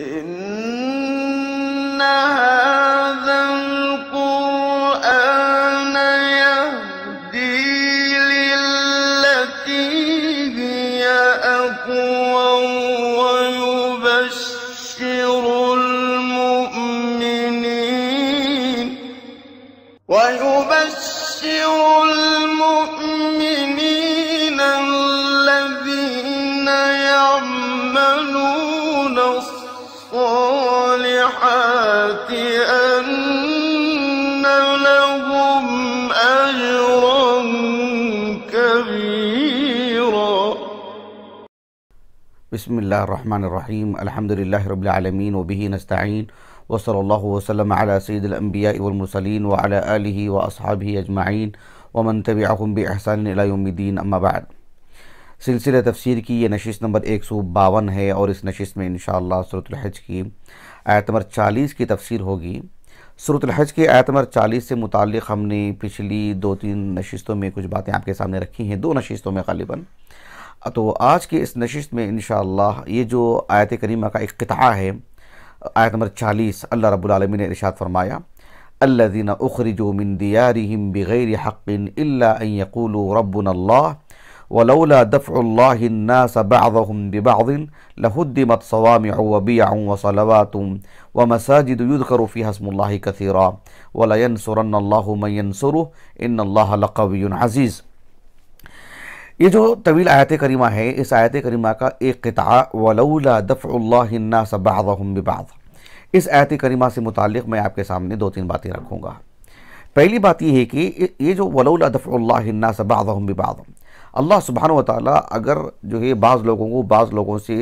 إنها बसमीम अलहमदिल्ला रबालमीन वबी नस्तीन वसल वसलम सईदम्बिया वमसलिन वाल व असहाबी अजमाइन वमन तबाहम बहसानदीन अम्माबाद सिलसिला तफसर की यह नशस्त नंबर एक सौ बावन है और इस नशस्त में इन शरतलहज की आयत नंबर चालीस की तफसर होगी सूरतलहज के आयत नंबर चालीस से मुतल हमने पिछली दो तीन नशस्तों में कुछ बातें आपके सामने रखी हैं दो नशस्तों में गालिबा तो आज के इस नशिश में इन ये जो आयत करीमा का एक कता है आयत नंबर चालीस अल्लाह रब्लम ने इरशाद फरमाया अल्लादीन उखरजो मिन दियारिहिम बग़ैर हक़िन इल्लाक़ूल रब्बन अल्लाह वलौला दफ़ल्लासबाहम बिबादिन लहुद्दीमत सवाम वबिया वसलवातुम व मसाजिद युदकरूफ़ी हसमल्ला कसीरा वलयन सुरन्ल्ला मैन सुरु इन अल्लाह लकवी अज़ीज़ ये जो तवील आयत करीमा है इस आयत करीमा का एक किता वलऊला दफ़ल्ला सबाद इस आयत करीमा से मुतक़ मैं आपके सामने दो तीन बातें रखूँगा पहली बात यह है कि ये जो वलऊला दफ़ल्ला सबाद अल्लाह सुबहान वाली अगर जो है बाज़ लोगों को बाज़ लोगों से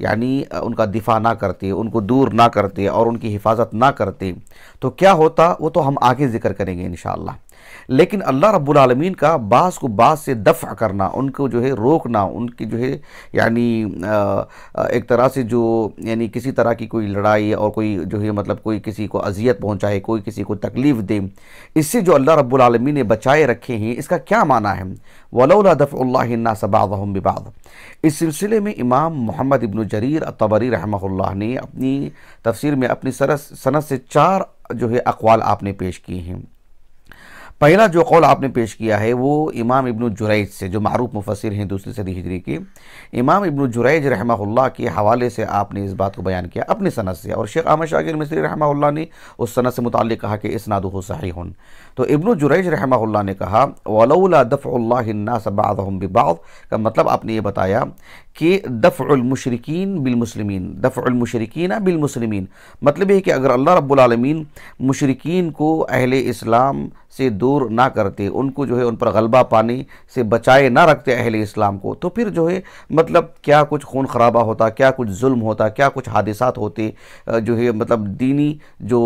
यानी उनका दिफा ना करते उनको दूर ना करते और उनकी हिफाजत ना करते तो क्या होता वो तो हम आगे ज़िक्र करेंगे इन लेकिन अल्लाह रब्बुल का बास को बास से दफ़ा करना उनको जो है रोकना उनकी जो है यानी एक तरह से जो यानी किसी तरह की कोई लड़ाई और कोई जो है मतलब कोई किसी को अजियत पहुँचाए कोई किसी को तकलीफ़ दे इससे जो अल्लाह रब्बुल ने बचाए रखे हैं इसका क्या माना है वलौला दफ़ल्ला सबाबाद इस सिलसिले में इमाम मोहम्मद इबन जरीर तबरी रहमल्ला ने अपनी तफसीर में अपनी सरस सनत से चार जो है अकवाल आपने पेश किए हैं पहला जो कौल आपने पेश किया है वो इमाम इबन जुरैज से जो मरूफ मुफसर हैं दूसरी सदी हिजरी के इमाम इबन जुरैज रहमा के हवाले से आपने इस बात को बयान किया अपनी सनत से और शेख अहमद शाकिर मिसरी रहमहुल्ला ने उस सनत से मुतल कहा कि इसनाद सहारी हूँ तो इब्न जुरैज रहमा ने कहा वलौला दफ़ल्लाबाद का मतलब आपने ये बताया कि दफ़ुलमशरकिन बिलमसलम दफ़ुलमशरकिन बिलमसलम मतलब ये कि अगर अल्लाह रब्लम मशरकिन को अहल इस्लाम से दूर ना करते उनको जो है उन पर गलबा पाने से बचाए ना रखते अहल इस्लाम को तो फिर जो है मतलब क्या कुछ खून खराबा होता क्या कुछ जुल्म होता क्या कुछ हादसा होते जो है मतलब दीनी जो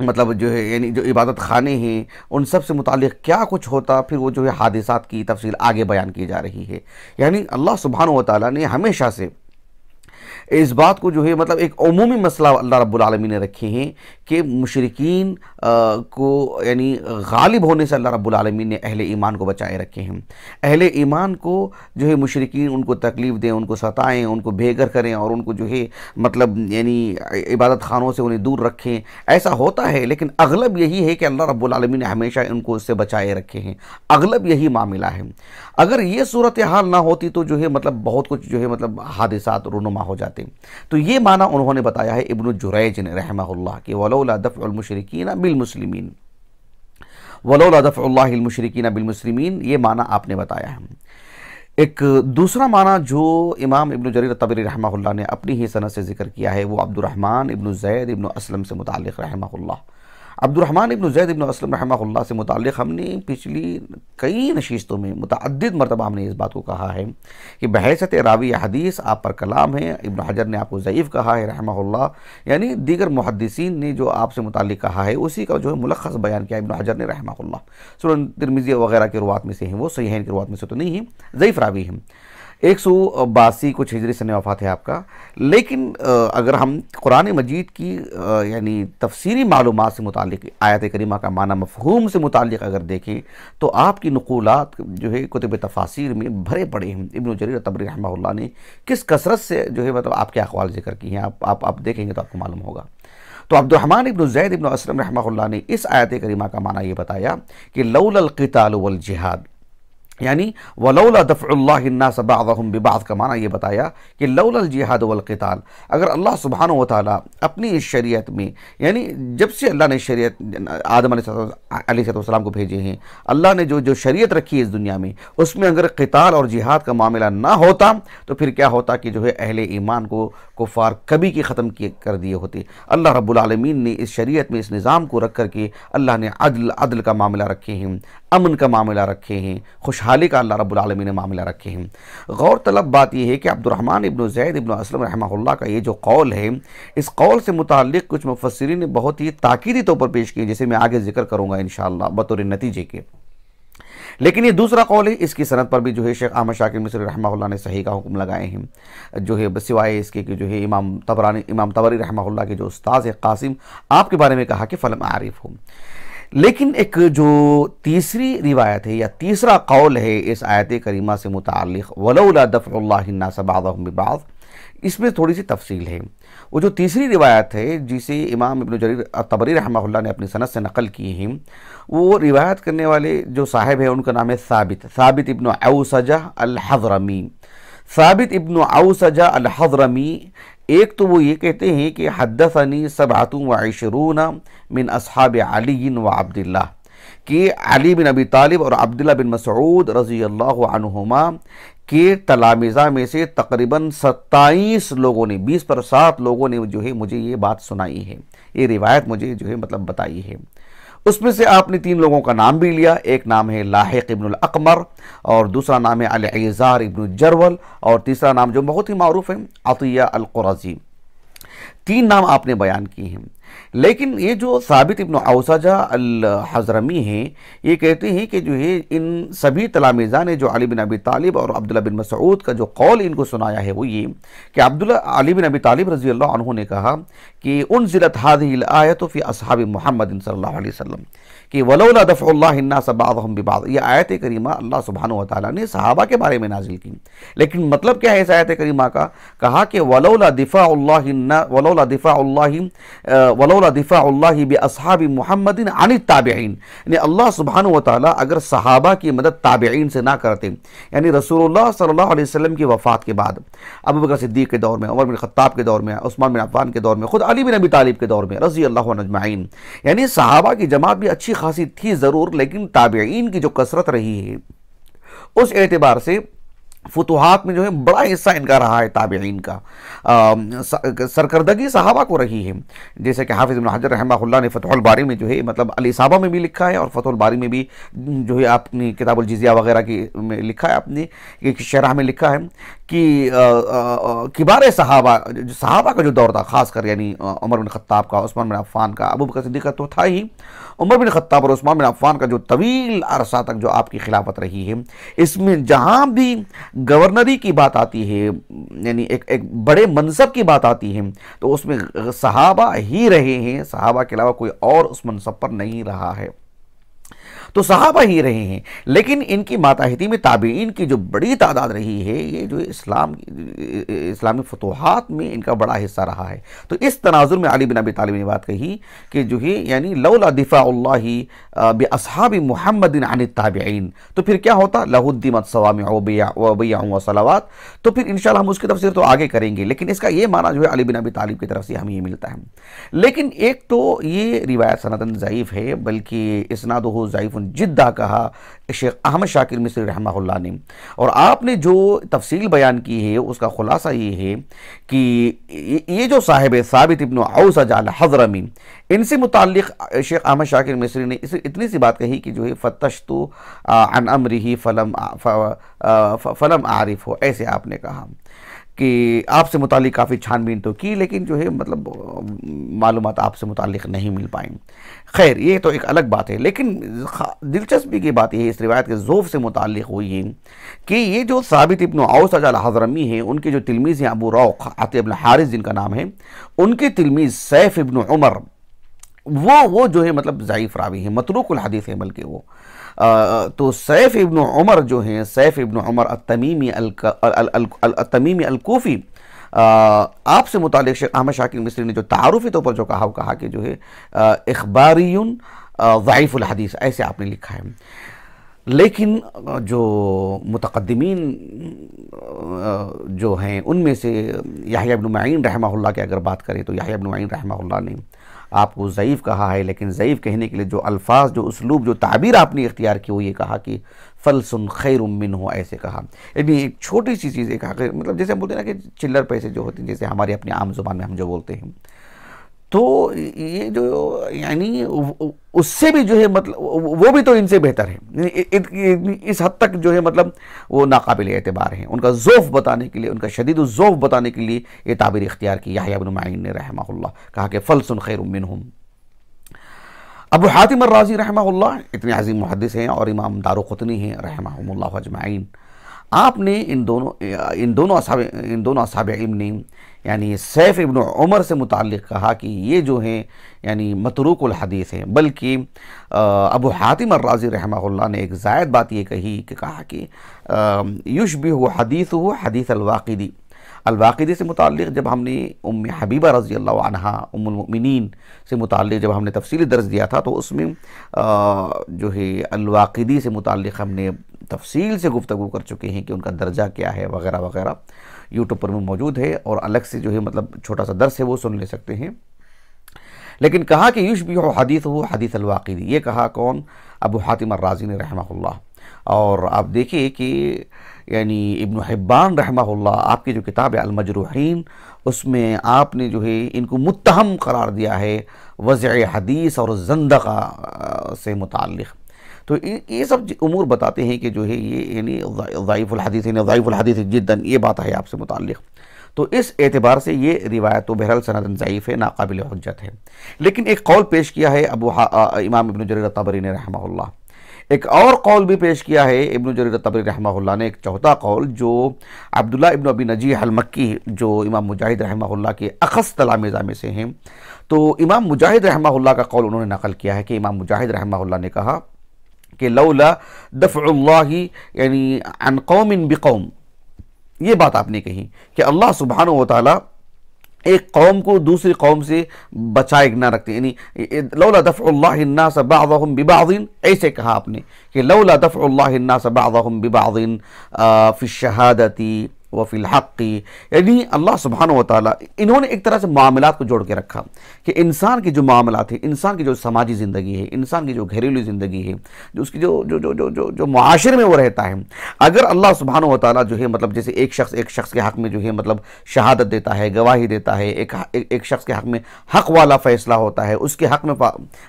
मतलब जो है यानी जो इबादत खाने हैं उन सब से मुतल क्या कुछ होता फिर वो जो है हादिसात की तफसील आगे बयान की जा रही है यानी अल्लाह सुबहान वाली ने हमेशा से इस बात को जो है मतलब एक अमूमी मसला अल्लाह रब्लमी रबालमी ने रखे हैं कि मशरकिन को यानी गालिब होने से अल्लाह रब्लमी रबालमी ने अहल ईमान को बचाए रखे हैं अहल ईमान को जो है मशरकिन उनको तकलीफ़ दें उनको सताएँ उनको बेघर करें और उनको जो है मतलब यानी इबादत खानों से उन्हें दूर रखें ऐसा होता है लेकिन अगलब यही है कि अल्लाह रब्बुल रबालमी ने हमेशा उनको उससे बचाए रखे हैं अगलब यही मामला है अगर ये सूरत हाल ना होती तो जो है मतलब बहुत कुछ जो है मतलब हादसा रुनुमा हो जाते जाते तो ये माना उन्होंने बताया है इबन जुरैज ने रहमा कि वलौलादफ़लमशरकिन बिलमसलिमिन वलौलादफ़ल्लामशरकिन बिलमसलिमिन ये माना आपने बताया है एक दूसरा माना जो इमाम इब्न जरीर तबरी रहमा ने अपनी ही सनत से जिक्र किया है वो अब्दुलरहमान इब्न जैद इब्न असलम से मुतल रहमा अब्दुलरहमान इबन जैद इबन असलम रहमा से मुतल हमने पिछली कई नशीस्तों में मुतद मरतबा हमने इस बात को कहा है कि बहसत रावी हदीस आप पर कलाम है इबन हजर ने आपको ज़यीफ़ कहा है रहमा यानी दीगर मुहदसिन ने जो आपसे मुतल कहा है उसी का जो है मुलखस बयान किया इबन हजर ने रहमा सुरन तिरमिज़ी वगैरह के रुवात में से हैं वो सही के रुवात में से तो नहीं है ज़यीफ़ रावी हैं एक सौ बासी कुछ हिजरी सन वफ़ात है आपका लेकिन अगर हम कुरान मजीद की यानी तफसीरी मालूम से मुतल आयत करीमा का माना मफहूम से मुतल अगर देखें तो आपकी नकूलत जो है कुतब तफासिर में भरे पड़े हैं इबन जरीर तबरी रहमा ने किस कसरत से जो है मतलब आपके अखबाल जिक्र किए हैं आप, आप आप देखेंगे तो आपको मालूम होगा तो अब्दुलरहमान इबन जैद इबन असलम रहमा ने इस आयत करीमा का माना ये बताया कि लौलकताल जिहाद यानी वलौला दफ़ल्लासबाम बिबाद का माना ये बताया कि लौल जिहाद वलकताल अगर अल्लाह सुबहान वाली अपनी इस शरीयत में यानी जब से अल्लाह ने शरीयत आदम सलाम को भेजे हैं अल्लाह ने जो जो शरीयत रखी है इस दुनिया में उसमें अगर कताल और जिहाद का मामला ना होता तो फिर क्या होता कि जो है अहल ईमान को कुफार कभी की ख़त्म किए कर दिए होते अल्लाह रबालमीन ने इस शरीत में इस निज़ाम को रख कर के अल्लाह ने अदल अदल का मामला रखे हैं अमन का मामला रखे हैं खुशहाल खाली का अल्लाह रब्बुल ने मामला रखे हैं गौर तलब बात यह है कि अब्दुलरहमान इबन जैद इबन असलम रहा का ये जो कौल है इस कौल से मुतल कुछ मुफसरी ने बहुत ही ताकीदी तौर पर पेश किए जैसे मैं आगे जिक्र करूँगा इन बतौर नतीजे के लेकिन ये दूसरा कौल है इसकी सनत पर भी जो है शेख अहमद शाकिर मिसर रहा ने सही का हुक्म लगाए हैं जो है सिवाय इसके कि जो है इमाम तबरानी इमाम तबरी रहा के जो उस्ताद है कासिम आपके बारे में कहा कि फ़लम आरिफ हो लेकिन एक जो तीसरी रिवायत है या तीसरा कौल है इस आयत करीमा से मुतल वलौला दफ़ल्लाबाद इसमें थोड़ी सी तफसील है वो जो तीसरी रिवायत है जिसे इमाम इबन जरीर तबरी रहमल्ला ने अपनी सनत से नकल की है वो रिवायत करने वाले जो साहेब हैं उनका नाम है साबित साबित इबन अवसजा अलहदरमी साबित इबन अवसजा अलहदरमी एक तो वो ये कहते हैं कि हदसनी सबातु व आशरून मिन असहाब अली व अब्दुल्ला कि अली बिन अबी तालिब और अब्दुल्ला बिन मसूद रज़ी अल्लाहुमा के तलामिज़ा में से तकरीबन सत्ताईस लोगों ने बीस पर सात लोगों ने जो है मुझे ये बात सुनाई है ये रिवायत मुझे जो है मतलब बताई है उसमें से आपने तीन लोगों का नाम भी लिया एक नाम है लाक इबन अकमर और दूसरा नाम है अलजार इब्न जरवल और तीसरा नाम जो बहुत ही मरूफ है अतिया अलकुरजी तीन नाम आपने बयान किए हैं लेकिन ये जो साबित इब्न अवसाजा अल हजरमी हैं ये कहते हैं कि जो है इन सभी तलामीज़ा ने जो अली बिन अबी तालिब और अब्दुल्ला बिन मसऊद का जो कौल इनको सुनाया है वो ये कि अब्दुल्ला अली बिन अबी तालिब रजी अल्लाह ने कहा कि उन ज़िलत हादिल आयत फ़ी असहाब मोहम्मद सल्ला वसम कि वलौला दफ़ल्लासबाम बिबाद यह आयत करीमा अल्लाह सुबहान ताली ने सहाबा के बारे में नाजिल की लेकिन मतलब क्या है इस आयत करीमा का कहा कि वलोला दिफ़ा वलोला दिफ़ा वलोला दिफ़ा बे असहाब मोहम्मदिन ताबेन यानी अल्लाह सुबहान ताली अगर सहाबा की मदद ताबेन से ना करते यानी रसूल सल्लाम की वफ़ात के बाद अब सिद्दीक के दौर में उमर बिन ख़त्ताब के दौर में उस्मान बिन अफान के दौर में खुद अली बिन अबी तालिब के दौर में रजी अल्लाह नजमाइन यानी सहाबा की जमात भी अच्छी खासी थी ज़रूर लेकिन ताबेन की जो कसरत रही है उस एतबार से फतुहात में जो है बड़ा हिस्सा इनका रहा है ताबेन का सरकर्दगी साहबा को रही है जैसे कि हाफिज़ हजर रहमा ने बारी में जो है मतलब अली साहबा में भी लिखा है और बारी में भी जो है आपने किताबुल जिजिया वगैरह की में लिखा है आपने एक शराह में लिखा है कि किबार साहबा साहबा का जो दौर था ख़ास कर यानी उमर बिन ख़त्ताब का उस्मान बिन अफ़ान का अबू बकर सिद्दीक का तो था ही उमर बिन खत्ताब और उस्मान बिन अफान का जो तवील अरसा तक जो आपकी खिलाफत रही है इसमें जहाँ भी गवर्नरी की बात आती है यानी एक एक बड़े मनसब की बात आती है तो उसमें सहाबा ही रहे हैं सहाबा के अलावा कोई और उस मनसब पर नहीं रहा है तो सहाबा ही रहे हैं लेकिन इनकी माताहती में ताबीन की जो बड़ी तादाद रही है ये जो इस्लाम इस्लामी फतूहत में इनका बड़ा हिस्सा रहा है तो इस तनाजुर में अली बिन अबी तालिब ने बात कही कि जो है यानी लौला दिफ़ा बेअसहाब मोहम्मद अन ताबीन तो फिर क्या होता लहुद्दीमत सवाम वबैया तो फिर इन हम उसकी से तो आगे करेंगे लेकिन इसका ये माना जो है अली बिन अबी तालिब की तरफ से हमें ये मिलता है लेकिन एक तो ये रिवायत सनातन ज़यीफ़ है बल्कि इसनाद ज़यीफ़ जिद्दा कहा शेख अहमद शाकिर मिस्र रहमा ने और आपने जो तफसील बयान की है उसका ख़ुलासा ये है कि ये जो साहेब साबित इबन औसा जाल हजरमी इनसे मुतल शेख अहमद शाकिर मिस्र ने इस इतनी सी बात कही कि जो है फ़तश तो अन अमरी ही फ़लम फ़लम आरिफ हो ऐसे आपने कहा कि आपसे मुतल काफ़ी छानबीन तो की लेकिन जो है मतलब मालूम आपसे मुतल नहीं मिल पाई खैर ये तो एक अलग बात है लेकिन दिलचस्पी की बात यह है इस रिवायत के जोफ़ से मुतल हुई है कि ये जो साबित इबन आउस अजल हजरमी हैं उनके जो तिलमीज़ हैं अबू रौख अतबन हारिस जिनका नाम है उनके तिलमीज़ सैफ़ इबन उमर वो वो जो है मतलब ज़यीफ़ रावी हैं मतरूक हदीस है बल्कि वो तो सैफ इब्न उमर जो हैं सैफ इब्न उमर तमीमी अलकूफ़ी आपसे मुतल अहमद शाकिर मिस्री ने जो तारुफी तौर पर जो कहा वो कहा कि जो है अखबारी ज़ाइफ़ुल हदीस ऐसे आपने लिखा है लेकिन जो मुतकदमीन जो हैं उनमें से याहिया इब्न माइन रहमा की अगर बात करें तो याहिया इब्न माइन रहमा ने आपको ज़यीफ़ कहा है लेकिन ज़ईफ़ कहने के लिए जो अल्फाज जो उसलूब जो ताबीर आपने इख्तियार की वो ये कहा कि फलसुन खैर उमिन हो ऐसे कहा यानी एक छोटी सी चीज़ एक मतलब जैसे हम बोलते हैं ना कि चिल्लर पैसे जो होते हैं जैसे हमारे अपने आम जुबान में हम जो बोलते हैं तो ये जो यानी उससे भी जो है मतलब वो भी तो इनसे बेहतर है इस हद तक जो है मतलब वो नाकाबिल एतबार हैं उनका जोफ़ बताने के लिए उनका शदीद जोफ़ बताने के लिए ये ताबीर इख्तियार की बिन माइन ने रहमा कहा कि सुन खैर उमिन हम अब हातिम राजी रहमा इतने अजीम मुहदस हैं और इमाम खुतनी हैं रहमा अजमाइन आपने इन दोनों इन दोनों असाब इन दोनों असाब इल्म ने यानी सैफ़ इबन उमर से मुतल कहा कि ये जो हैं यानी मतरूक हदीस हैं बल्कि अबू हातिम अर्राजी रहमा ने एक जायद बात ये कही कि कहा कि युश भी हो हदीस हो हदीस अलवादी अलवादी से मुतल जब हमने उम हबीबा रज़ी अल्लाह उमिन से मुतल जब हमने तफसली दर्ज दिया था तो उसमें जो है अलवादी से मुतल हमने तफसील से गुफ्तु कर चुके हैं कि उनका दर्जा क्या है वगैरह वगैरह यूट्यूब पर भी मौजूद है और अलग से जो है मतलब छोटा सा दर्स है वो सुन ले सकते हैं लेकिन कहा कि यूश भी हो हदीस हो हदीस अलवाक़दी ये कहा कौन अबू हातिम राजी ने रहमा और आप देखिए कि यानी इब्न हिब्बान रहमा आपकी जो किताब है अलमजरुहन उसमें आपने जो है इनको मुतहम करार दिया है वज़ हदीस और जंदगा से मुतक़ तो ये सब उमूर बताते हैं कि जो है ये यानी ज़ाइफ़ुलहदीस यानी ज़ाइफ़ुलहदीस जिद्दन ये बात है आपसे मुतक़ तो इस एतबार से ये रिवायत तो बहरल सनातन ज़यीफ़ है नाकबिल हजत है लेकिन एक कौल पेश किया है अब इमाम इबन जर तबरी ने रहमा एक और कौल भी पेश किया है इब्न जरीर तबरी रहमा ने एक चौथा कौल जो अब्दुल्ला इब्न अबी नजी हलमक्की जो इमाम मुजाहिद रहमा के अखस तलामेज़ा में से हैं तो इमाम मुजाहिद रहमा का कौल उन्होंने नकल किया है कि इमाम मुजाहिद रहमा ने कहा कि लौला दफ़ल्लाही यानी अन कौम बिकौम ये बात आपने कही कि अल्लाह सुबहान वाली एक कौम को दूसरी कौम से बचाए ना रखते यानी लौला दफ़ल्लासबाम बिबादिन ऐसे कहा आपने कि लौला दफ़ल्लासबाम बिबादिन फ़िशहादती वफ़ी हक़ी यानी अल्लाह सुबहान वाली इन्होंने एक तरह से मामला को जोड़ के रखा कि इंसान के जो मामला है इंसान की जो समाजी ज़िंदगी है इंसान की जो घरेलू ज़िंदगी है जो उसकी जो जो जो जो जो जो माशरे में वो रहता है अगर अल्लाह सुबहान वाली जो है मतलब जैसे एक शख्स एक शख्स के हक़ में जो है मतलब शहादत देता है गवाही देता है एक एक, एक शख्स के हक़ में हक़ वाला फ़ैसला होता है उसके हक़ में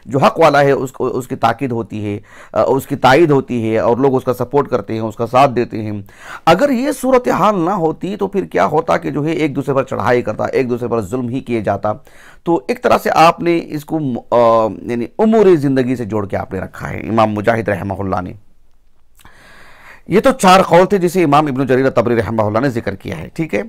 जो हक़ वाला है उसको उसकी ताक़द होती है उसकी तायद होती है और लोग उसका सपोर्ट करते हैं उसका साथ देते हैं अगर ये सूरत हाल ना होती तो फिर क्या होता कि जो है एक दूसरे पर चढ़ाई करता एक दूसरे पर जुल्म ही किए जाता तो एक तरह से आपने इसको यानी उमूरी ज़िंदगी से जोड़ के आपने रखा है इमाम मुजाहिद रहमल्ला ने ये तो चार कौल थे जिसे इमाम इबन जरीर तबरी रहमल्ला ने जिक्र किया है ठीक है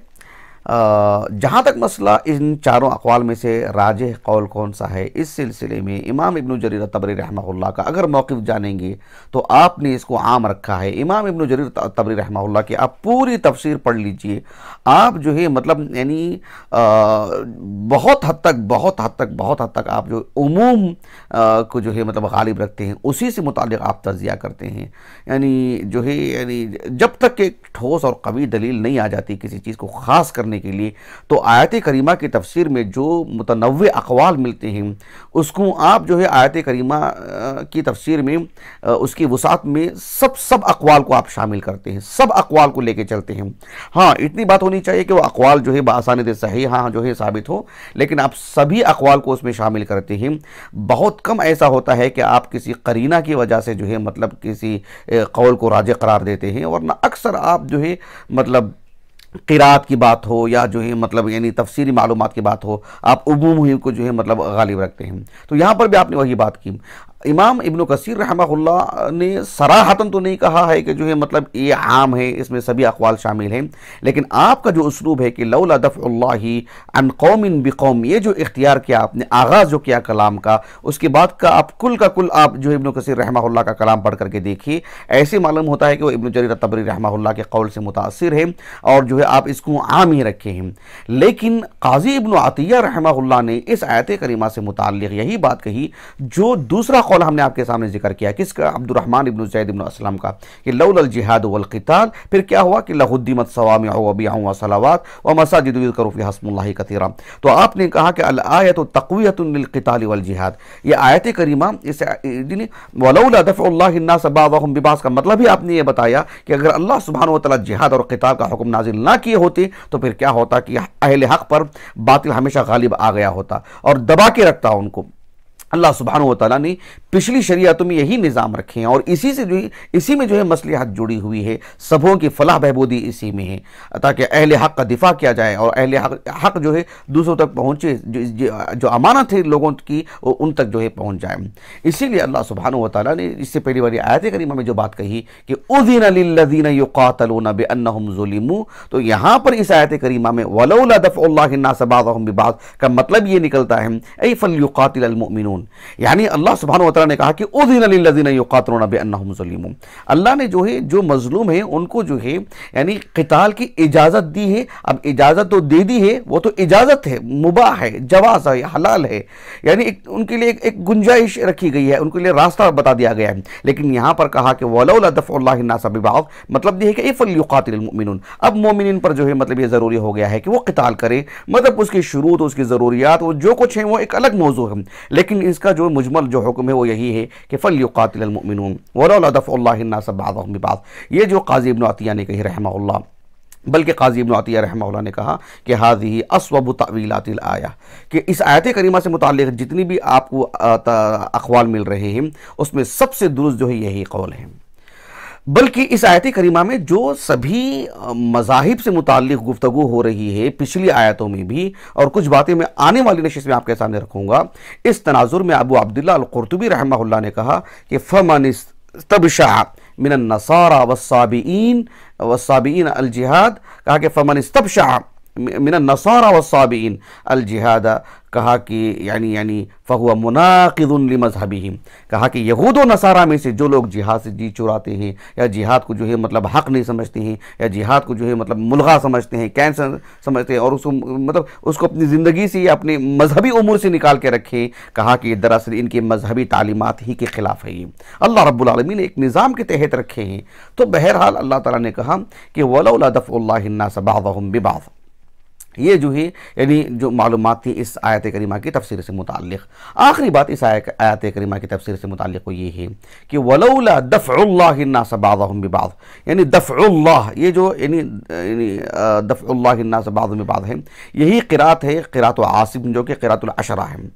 जहाँ तक मसला इन चारों अकवाल में से राज कौल कौन सा है इस सिलसिले में इमाम इबन जरीर तबरी रहमल्ला का अगर मौक़ जानेंगे तो आपने इसको आम रखा है इमाम इबन जरीर तबरी रहमल्ला की आप पूरी तफसीर पढ़ लीजिए आप जो है मतलब यानी बहुत हद तक बहुत हद तक बहुत हद तक आप जो उमूम को जो है मतलब गालिब रखते हैं उसी से मुतल आप तजिया करते हैं यानी जो है यानी जब तक एक ठोस और कवी दलील नहीं आ जाती किसी चीज़ को ख़ास करने के लिए तो आयत करीमा की तफसीर में जो मुतनव अकवाल मिलते हैं उसको आप जो है आयत करीमा की तफसीर में उसकी वसात में सब सब अकवाल को आप शामिल करते हैं सब अकवाल को लेके चलते हैं हाँ इतनी बात होनी चाहिए कि वह अकवाल जो है बसानी दे सही हाँ जो है साबित हो लेकिन आप सभी अकवाल को उसमें शामिल करते हैं बहुत कम ऐसा होता है कि आप किसी करीना की वजह से जो है मतलब किसी कौल को राज करार देते हैं वरना अक्सर आप जो है मतलब किरात की बात हो या जो है मतलब यानी तफसीरी मालूम की बात हो आप उमूम ही को जो है मतलब गालिब रखते हैं तो यहाँ पर भी आपने वही बात की इमाम इब्न कसर रहमहुल्ला ने सराहतन तो नहीं कहा है कि जो है मतलब ये आम है इसमें सभी अकवाल शामिल हैं लेकिन आपका जो उसलूब है कि लौला दफ़ल्लाही अन कौमिन बिकौम ये जो इख्तियार किया आपने आगाज़ जो किया कलाम का उसके बाद का आप कुल का कुल आप जो इब्न कसर रहमहुल्ला का कलाम पढ़ करके देखिए ऐसे मालूम होता है कि वह इब्न जरीर तबरी रहमहुल्ला के कौल से मुतासर है और जो है आप इसको आम ही रखे हैं लेकिन काजी इब्न आतिया रहमहुल्ला ने इस आयत करीमा से मुतल यही बात कही जो दूसरा कौल हमने आपके सामने जिक्र किया किसका अब्दुलरहमान इबन जैद इबन असलम का कि लौल जिहाद वलकताल फिर क्या हुआ कि लहुद्दीमत सवाम वबियाँ सलावात व मसाजिद करूफ़ी हसमल्ला कतीरा तो आपने कहा कि अलायत तकवीतलकताल वलजिहाद ये आयत करीमा इस वलौलादफ़ल्लाबास का मतलब ही आपने ये बताया कि अगर अल्लाह सुबहान तला जिहाद और किताब का हुक्म नाजिल ना किए होते तो फिर क्या होता कि अहल हक पर बातिल हमेशा गालिब आ गया होता और दबा के रखता उनको الله سبحانه وتعالى पिछली शरीयतों में यही निज़ाम रखे हैं और इसी से जो है इसी में जो है मसलहत जुड़ी हुई है सबों की फलाह बहबूदी इसी में है ताकि अहल हक़ का दिफा किया जाए और अहल हक, हक जो है दूसरों तक पहुँचे जो, जो अमानत है लोगों की वो उन तक जो है पहुँच जाए इसीलिए अल्लाह सुबहान वाली ने इससे पहली बार आयत करीमा में जो बात कही कि उदीन लदीन युकातलून बेअनजुलिमू तो यहाँ पर इस आयत करीमा में वलोलाफ़ल्लाबाद का मतलब ये निकलता है ऐ फ़ल युकातिलमिन यानी अल्लाह सुबहान ताला ने कहा कि उदिन लजीन युकातरुन अल्लाह ने जो है जो मजलूम है उनको जो है यानी कताल की इजाज़त दी है अब इजाज़त तो दे दी है वो तो इजाज़त है मुबा है जवाज है हलाल है यानी एक, उनके लिए एक, एक गुंजाइश रखी गई है उनके लिए रास्ता बता दिया गया है लेकिन यहाँ पर कहा कि वलादफ़ल्लासबाग मतलब यह है कि ए अब मोमिन पर जो है मतलब ये ज़रूरी हो गया है कि वह कताल करें मतलब उसकी शुरू उसकी ज़रूरियात वो जो कुछ है वो एक अलग मौजू है लेकिन इसका जो मुजमल जो हुक्म है वो यही है कि फ़ल युकातिलमिन वरदफ़ल्लाबाद ये जो काजी इबन अतिया ने कही रहमा बल्कि काजी इबन अतिया रहमा ने कहा कि हाजी असवब तवीलातिल आया कि इस आयत करीमा से मुतल जितनी भी आपको अखवाल मिल रहे हैं उसमें सबसे दुरुस्त जो है यही कौल है बल्कि इस आयत करीमा में जो सभी मजाहिब से मुतल गुफ्तु हो रही है पिछली आयतों में भी और कुछ बातें मैं आने वाली नशीस में आपके सामने रखूँगा इस तनाजुर में अबू अब्दुल्लातुबी रहमा ने कहा कि फ़मन तबशाह मिन नसारा वसाबीन वसाबीन अलजिहाद कहा कि फ़मन तबशाह मिन नसारा वसाबीन अल जिहादा कहा कि यानी यानी फ़हुआ मुनाकिदुल मजहबीम कहा कि यहूद नसारा में से जो लोग जिहाद से जी चुराते हैं या जिहाद को जो है मतलब हक नहीं समझते हैं या जिहाद को जो है मतलब मुलगा समझते हैं कैंसर समझते हैं और उसको मतलब उसको अपनी ज़िंदगी से या अपने मजहबी उमूर से निकाल के रखें कहा कि दरअसल इनकी मजहबी तालीमत ही के ख़िलाफ़ है ये अल्लाह रब्लमी ने एक निज़ाम के तहत रखे हैं तो बहरहाल अल्लाह ताली ने कहा कि वलदफ़ल्ला बिबाफ़ ये जो है यानी जो मालूम थी इस आयत करीमा की तफसीर से मुतल आखिरी बात इस आयत करीमा की तफसीर से मुतल वो ये है कि वलोला वलौला दफ़ल्लाबाद यानी दफ़ल्ला ये जो यानी दफ़ल्लाबाद है यही किरात है किरात आसिम जो कि किरातुलशरा है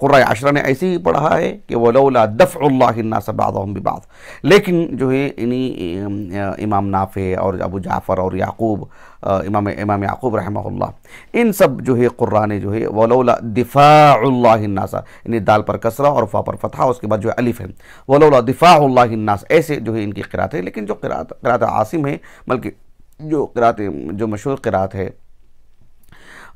कुर्र अशरा ने ऐसे ही पढ़ा है कि वलोला वलौला दफ़ल्लाबाद लेकिन जो है इन्हीं इमाम नाफे और अबू जाफ़र और याकूब इमाम इमाम याकूब रहमा इन सब जो है कुर्रा ने जो है वलोला दिफ़ाल्लासा यानी दाल पर कसरा और फा पर फतहा उसके बाद जो है अलिफ है वलोला दिफ़ाउल्लास ऐसे जो है इनकी किरात है लेकिन जो किरात किरात आसिम है बल्कि जो किरात जो मशहूर किरात है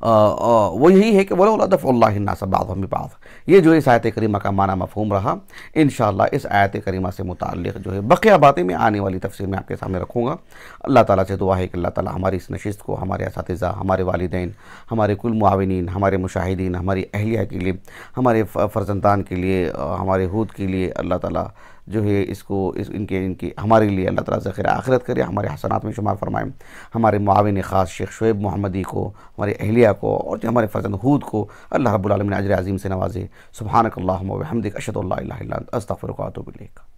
वो यही है कि वलादफ़ल्लाबाद ये जो इस आयत करीमा का माना मफहम रहा इन इस आयत करीमा से मुतक जो है बक़िया बातें मैं आने वाली तफसर में आपके सामने रखूँगा अल्लाह ताली से दुआ है कि अल्लाह ताली हमारी इस नशस्त को हमारे इस हमारे वालदेन हमारे कुल मुआविन हमारे मुशाहिदीन हमारी अहलिया के लिए हमारे फ़र्जंदान के लिए हमारे हूद के लिए अल्लाह ताली जो है इसको इस इनके इनकी हमारे लिए अल्लाह ताला जखीरा आखिरत करे हमारे हसनात में शुमार फरमाएं हमारे मुआविन ख़ास शेख शुएब मोहम्मदी को हमारे अहलिया को और जो हमारे फजन हूद को अल्लाह रब्बुल अजर अज़ीम से नवाजे सुबहानक हमदिक अशद अस्तफ़र